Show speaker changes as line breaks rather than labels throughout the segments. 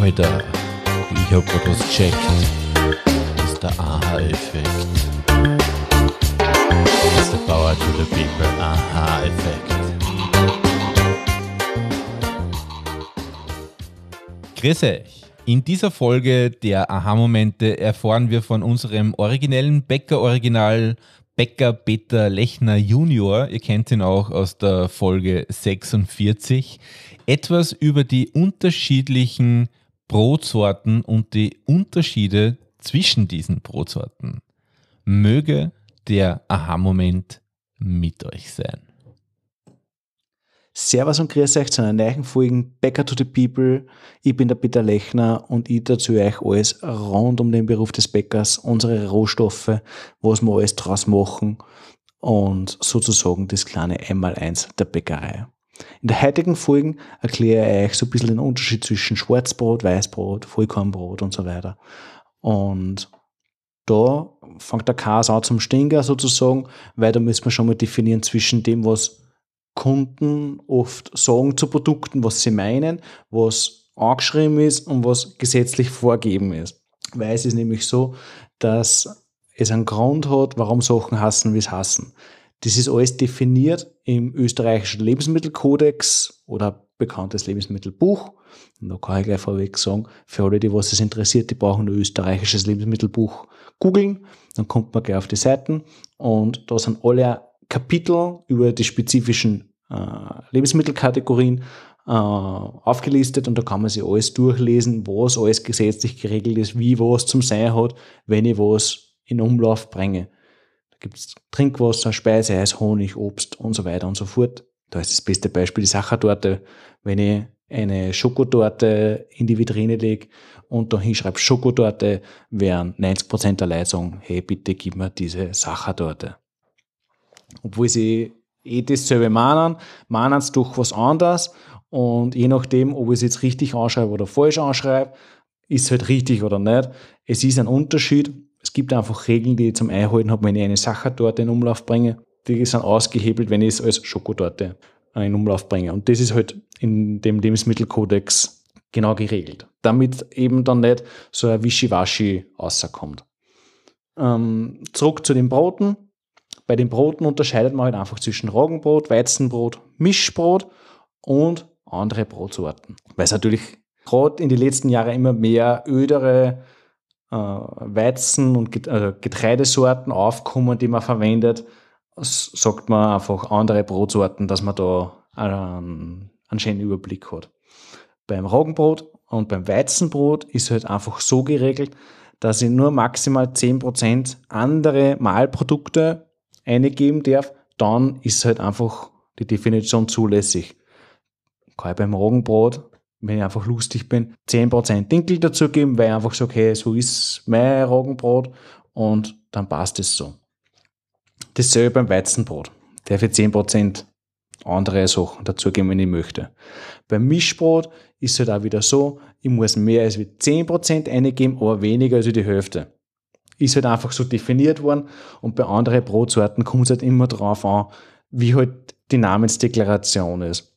Alter, ich hab grad was gecheckt. Das ist der Aha-Effekt. Das ist der Power to the People Aha-Effekt. Grüß euch. In dieser Folge der Aha-Momente erfahren wir von unserem originellen Bäcker-Original Bäcker Peter Lechner Junior, ihr kennt ihn auch aus der Folge 46, etwas über die unterschiedlichen Brotsorten und die Unterschiede zwischen diesen Brotsorten. Möge der Aha-Moment mit euch sein. Servus und grüß euch zu einer neuen
Folge Backer to the People. Ich bin der Peter Lechner und ich erzähle euch alles rund um den Beruf des Bäckers, unsere Rohstoffe, was wir alles draus machen und sozusagen das kleine Einmaleins der Bäckerei. In der heutigen Folge erkläre ich euch so ein bisschen den Unterschied zwischen Schwarzbrot, Weißbrot, Vollkornbrot und so weiter. Und da fängt der Chaos an zum Stinger sozusagen, weil da müssen wir schon mal definieren zwischen dem, was Kunden oft sagen zu Produkten, was sie meinen, was angeschrieben ist und was gesetzlich vorgeben ist. Weil es ist nämlich so, dass es einen Grund hat, warum Sachen hassen, wie es hassen. Das ist alles definiert im österreichischen Lebensmittelkodex oder bekanntes Lebensmittelbuch. Und da kann ich gleich vorweg sagen, für alle, die was es interessiert, die brauchen ein österreichisches Lebensmittelbuch googeln. Dann kommt man gleich auf die Seiten und da sind alle Kapitel über die spezifischen äh, Lebensmittelkategorien äh, aufgelistet und da kann man sich alles durchlesen, was alles gesetzlich geregelt ist, wie was zum Sein hat, wenn ich was in Umlauf bringe gibt es Trinkwasser, Speiseeis, Honig, Obst und so weiter und so fort. Da ist das beste Beispiel die Sachertorte. Wenn ich eine Schokotorte in die Vitrine lege und da hinschreibe Schokotorte, wären 90% der Leute sagen, hey, bitte gib mir diese Sachertorte. Obwohl sie eh dasselbe meinen, meinen es doch was anderes und je nachdem, ob ich es jetzt richtig anschreibe oder falsch anschreibe, ist es halt richtig oder nicht. Es ist ein Unterschied es gibt einfach Regeln, die ich zum Einhalten habe, wenn ich eine Sachertorte in Umlauf bringe. Die sind ausgehebelt, wenn ich es als Schokotorte in Umlauf bringe. Und das ist halt in dem Lebensmittelkodex genau geregelt, damit eben dann nicht so ein Wischiwaschi rauskommt. Ähm, zurück zu den Broten. Bei den Broten unterscheidet man halt einfach zwischen Roggenbrot, Weizenbrot, Mischbrot und andere Brotsorten. Weil es natürlich gerade in den letzten Jahren immer mehr ödere äh, Weizen und äh, Getreidesorten aufkommen, die man verwendet, sagt man einfach andere Brotsorten, dass man da einen, einen schönen Überblick hat. Beim Roggenbrot und beim Weizenbrot ist halt einfach so geregelt, dass ich nur maximal 10% andere Mahlprodukte eingeben darf, dann ist halt einfach die Definition zulässig. Kann ich beim Roggenbrot wenn ich einfach lustig bin, 10% Dinkel dazugeben, weil ich einfach so, okay, so ist mein Roggenbrot und dann passt es so. Dasselbe beim Weizenbrot. Der für 10% andere Sachen dazugeben, wenn ich möchte. Beim Mischbrot ist es halt auch wieder so, ich muss mehr als 10% eingeben, aber weniger als die Hälfte. Ist halt einfach so definiert worden und bei anderen Brotsorten kommt es halt immer darauf an, wie halt die Namensdeklaration ist.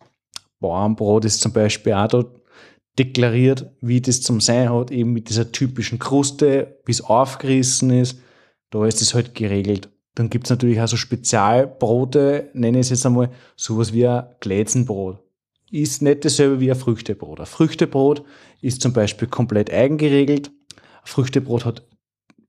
Bauernbrot ist zum Beispiel auch dort deklariert, wie das zum Sein hat, eben mit dieser typischen Kruste, bis aufgerissen ist. Da ist es halt geregelt. Dann gibt es natürlich auch so Spezialbrote, nenne ich es jetzt einmal, sowas wie ein Glätzenbrot. Ist nicht dasselbe wie ein Früchtebrot. Ein Früchtebrot ist zum Beispiel komplett eigengeregelt. Ein Früchtebrot hat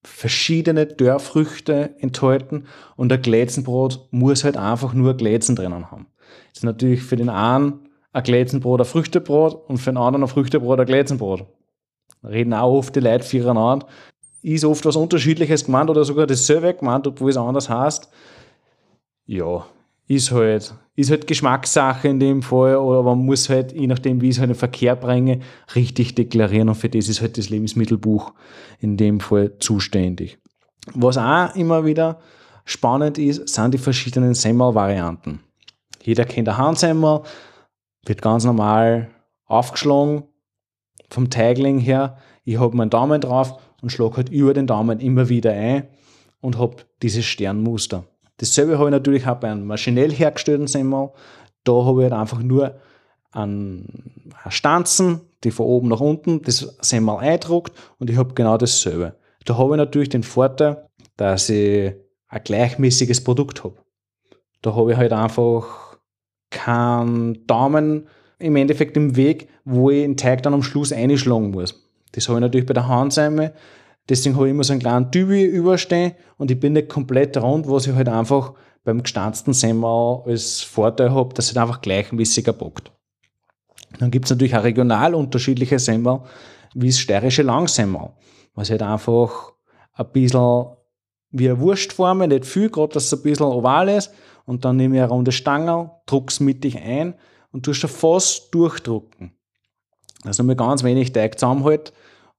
verschiedene Dörrfrüchte enthalten und ein Glätzenbrot muss halt einfach nur Glätzen drinnen haben. Das ist natürlich für den einen ein Gläzenbrot, ein Früchtebrot und für einen anderen ein Früchtebrot, ein Gläzenbrot. Reden auch oft die Leute voreinander. Ist oft was Unterschiedliches gemeint oder sogar dasselbe gemeint, obwohl es anders heißt. Ja, ist halt, ist halt Geschmackssache in dem Fall, oder man muss halt, je nachdem, wie ich es halt in den Verkehr bringe, richtig deklarieren und für das ist halt das Lebensmittelbuch in dem Fall zuständig. Was auch immer wieder spannend ist, sind die verschiedenen Semmel-Varianten. Jeder kennt ein Hansemmerl, wird ganz normal aufgeschlagen vom Teigling her. Ich habe meinen Daumen drauf und schlage halt über den Daumen immer wieder ein und habe dieses Sternmuster. Dasselbe habe ich natürlich auch bei einem maschinell hergestellten Semmel. Da habe ich halt einfach nur an Stanzen, die von oben nach unten das Semmel eindruckt und ich habe genau dasselbe. Da habe ich natürlich den Vorteil, dass ich ein gleichmäßiges Produkt habe. Da habe ich halt einfach kein Daumen im Endeffekt im Weg, wo ich den Teig dann am Schluss einschlagen muss. Das habe ich natürlich bei der Handseime. deswegen habe ich immer so einen kleinen Tübi überstehen und ich bin nicht komplett rund, was ich halt einfach beim gestanzten Semmel als Vorteil habe, dass es einfach gleichmäßiger bockt. Dann gibt es natürlich auch regional unterschiedliche Semmel, wie das steirische Langsemmel, was halt einfach ein bisschen wie eine Wurstform, nicht viel, gerade dass es ein bisschen oval ist. Und dann nehme ich eine runde Stange, druck's mittig ein und tust schon fast durchdrucken. Also nur ganz wenig Teig zusammenhält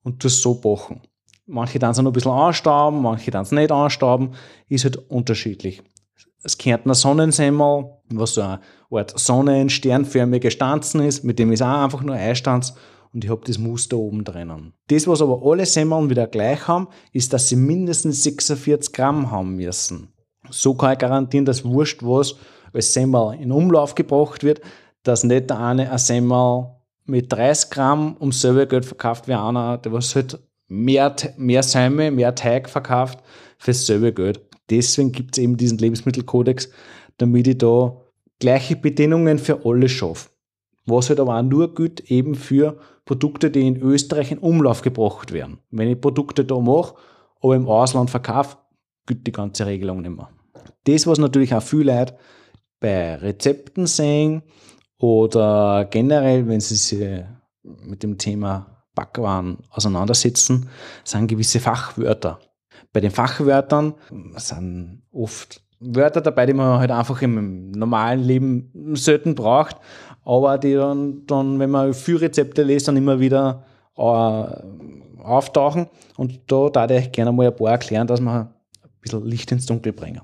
und tust so bochen. Manche dann noch ein bisschen anstauben, manche dann nicht anstauben, ist halt unterschiedlich. Es kennt eine Sonnensemmel, was so eine Art Sonnen-sternförmige Stanzen ist, mit dem ist auch einfach nur Eistanz und ich habe das Muster oben drinnen. Das, was aber alle Semmeln wieder gleich haben, ist, dass sie mindestens 46 Gramm haben müssen. So kann ich garantieren, dass wurscht was als Semmel in Umlauf gebracht wird, dass nicht der eine ein Semmel mit 30 Gramm um selber Geld verkauft wie einer, der was halt mehr, mehr Semmel, mehr Teig verkauft fürs selber Geld. Deswegen gibt es eben diesen Lebensmittelkodex, damit ich da gleiche Bedingungen für alle schaffe. Was halt aber auch nur gilt eben für Produkte, die in Österreich in Umlauf gebracht werden. Wenn ich Produkte da mache, aber im Ausland verkaufe, gilt die ganze Regelung nicht mehr. Das, was natürlich auch viele Leute bei Rezepten sehen oder generell, wenn sie sich mit dem Thema Backwaren auseinandersetzen, sind gewisse Fachwörter. Bei den Fachwörtern sind oft Wörter dabei, die man halt einfach im normalen Leben selten braucht, aber die dann, dann wenn man viel Rezepte liest, dann immer wieder äh, auftauchen. Und da würde ich gerne mal ein paar erklären, dass man ein bisschen Licht ins Dunkel bringen.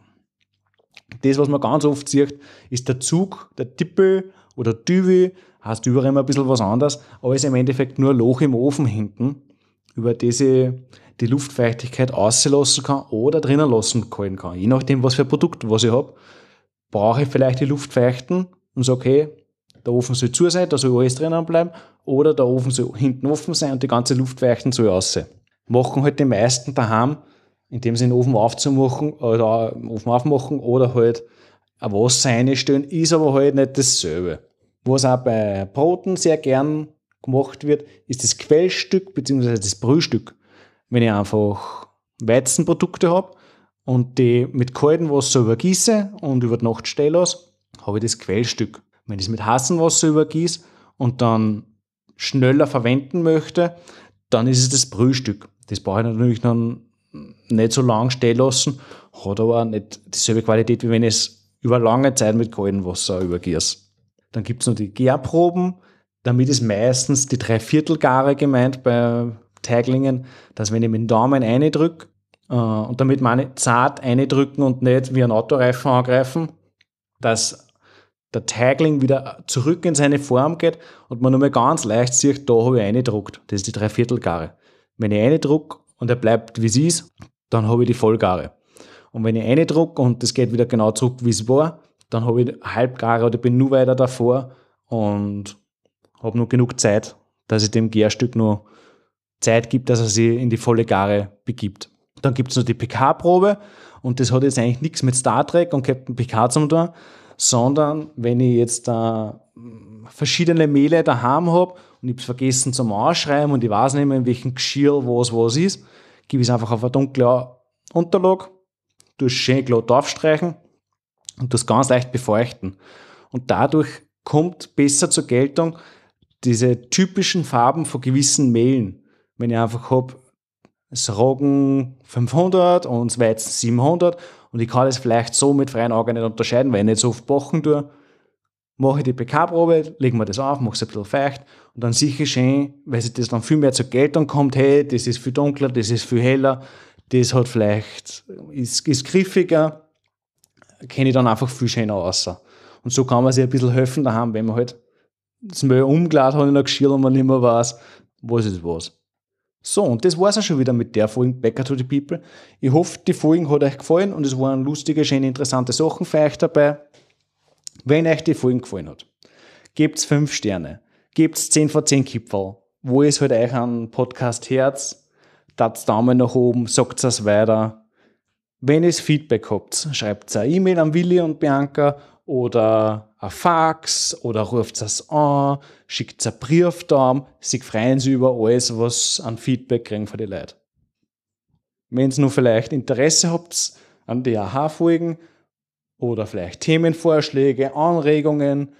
Das, was man ganz oft sieht, ist der Zug, der Tippel oder Tüvi, heißt überall immer ein bisschen was anderes, aber ist im Endeffekt nur ein Loch im Ofen hinten, über diese die Luftfeuchtigkeit auslassen kann oder drinnen lassen können kann. Je nachdem, was für ein Produkt was ich habe, brauche ich vielleicht die Luftfeuchten und sage, okay, der Ofen soll zu sein, da soll alles drinnen bleiben, oder der Ofen soll hinten offen sein und die ganze Luftfeuchten soll raus Machen halt die meisten daheim, indem sie den Ofen aufzumachen oder äh, Ofen aufmachen oder halt ein Wasser reinstellen, ist aber halt nicht dasselbe. Was auch bei Broten sehr gern gemacht wird, ist das Quellstück bzw. das Brühstück wenn ich einfach Weizenprodukte habe und die mit kaltem Wasser übergieße und über die Nacht stehen lasse, habe ich das Quellstück. Wenn ich es mit heißem Wasser übergieße und dann schneller verwenden möchte, dann ist es das Brühstück. Das brauche ich natürlich dann nicht so lang stehen lassen, hat aber nicht dieselbe Qualität, wie wenn ich es über lange Zeit mit kaltem Wasser übergieße. Dann gibt es noch die Gärproben. Damit ist meistens die Dreiviertelgare gemeint bei Teiglingen, dass wenn ich mit dem Daumen eindrücke, äh, und damit meine zart eindrücken und nicht wie ein Autoreifen angreifen, dass der Teigling wieder zurück in seine Form geht und man nur mehr ganz leicht sieht, da habe ich eingedruckt. Das ist die Dreiviertelgare. Wenn ich eindrucke und er bleibt wie es ist, dann habe ich die Vollgare. Und wenn ich eindrucke und es geht wieder genau zurück, wie es war, dann habe ich die Halbgare oder bin nur weiter davor und habe nur genug Zeit, dass ich dem Gärstück nur Zeit gibt, dass er sie in die volle Gare begibt. Dann gibt es noch die PK-Probe und das hat jetzt eigentlich nichts mit Star Trek und Captain Picard zu tun, sondern wenn ich jetzt äh, verschiedene Mehle daheim habe und ich habe vergessen zum Ausschreiben und ich weiß nicht mehr, in welchem Geschirr was was ist, gebe ich es einfach auf eine dunkle Unterlage, durch schön glatt aufstreichen und das ganz leicht befeuchten. Und dadurch kommt besser zur Geltung diese typischen Farben von gewissen Mehlen. Wenn ich einfach habe, das Roggen 500 und das Weizen 700 und ich kann das vielleicht so mit freien Augen nicht unterscheiden, weil ich nicht so oft bochen tue, mache ich die PK-Probe, lege mir das auf, mache es ein bisschen feucht und dann sicher schön, weil sich das dann viel mehr zur Geltung kommt, hey, das ist viel dunkler, das ist viel heller, das hat vielleicht, ist, ist griffiger, kenne ich dann einfach viel schöner aus. Und so kann man sich ein bisschen helfen daheim, wenn man halt das Müll umgeladen hat in der Geschirr und man nicht mehr weiß, was ist was. So, und das war's auch schon wieder mit der Folge Backer to the People. Ich hoffe, die Folge hat euch gefallen und es waren lustige, schöne, interessante Sachen für euch dabei. Wenn euch die Folge gefallen hat, gebt's 5 Sterne, gebt's 10 von 10 Kipferl, wo es halt euch an Podcast Herz, tats Daumen nach oben, sagt es weiter. Wenn ihr Feedback habt, schreibt eine E-Mail an Willi und Bianca oder ein Fax oder ruft es an, schickt es einen Brief da. Sie freuen sich über alles, was an Feedback kriegen von den Leuten. Wenn ihr nur vielleicht Interesse habt an DAH-Folgen oder vielleicht Themenvorschläge, Anregungen,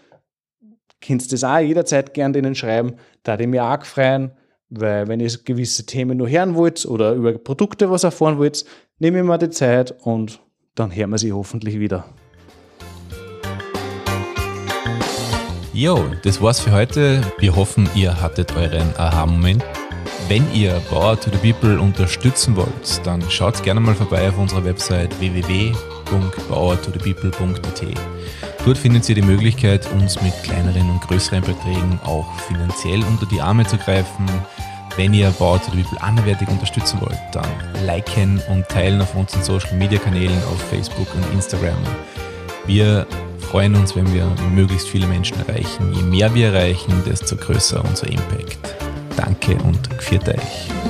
könnt ihr das auch jederzeit gerne denen schreiben. Da die mir auch freuen, weil wenn ihr gewisse Themen nur hören wollt oder über Produkte was erfahren wollt, nehme ich mir die Zeit und dann hören wir sie hoffentlich wieder.
Jo, das war's für heute. Wir hoffen, ihr hattet euren Aha-Moment. Wenn ihr Bauer to the People unterstützen wollt, dann schaut gerne mal vorbei auf unserer Website www.powertothepeople.at. Dort findet ihr die Möglichkeit, uns mit kleineren und größeren Beträgen auch finanziell unter die Arme zu greifen. Wenn ihr Bauer to the People anderweitig unterstützen wollt, dann liken und teilen auf unseren Social Media Kanälen auf Facebook und Instagram. Wir freuen uns, wenn wir möglichst viele Menschen erreichen. Je mehr wir erreichen, desto größer unser Impact. Danke und viert euch.